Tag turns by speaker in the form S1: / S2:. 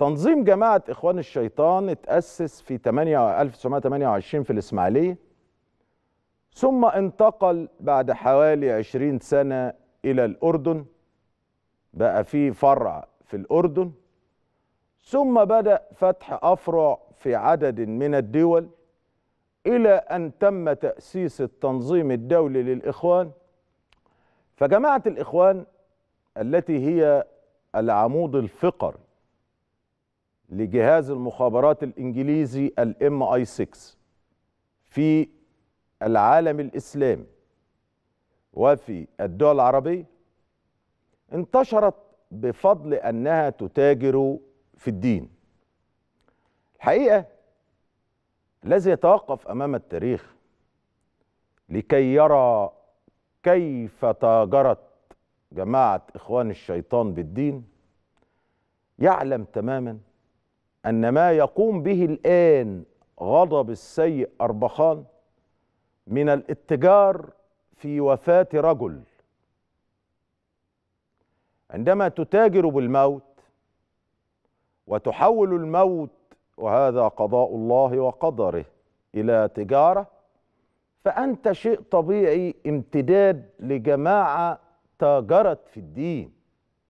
S1: تنظيم جماعة إخوان الشيطان اتأسس في 1928 في الإسماعيلية ثم انتقل بعد حوالي 20 سنة إلى الأردن بقى فيه فرع في الأردن ثم بدأ فتح أفرع في عدد من الدول إلى أن تم تأسيس التنظيم الدولي للإخوان فجماعة الإخوان التي هي العمود الفقري لجهاز المخابرات الانجليزي الام اي 6 في العالم الاسلامي وفي الدول العربيه انتشرت بفضل انها تتاجر في الدين الحقيقه الذي يتوقف امام التاريخ لكي يرى كيف تاجرت جماعه اخوان الشيطان بالدين يعلم تماما أن ما يقوم به الآن غضب السيء أربخان من الاتجار في وفاة رجل عندما تتاجر بالموت وتحول الموت وهذا قضاء الله وقدره إلى تجارة فأنت شيء طبيعي امتداد لجماعة تاجرت في الدين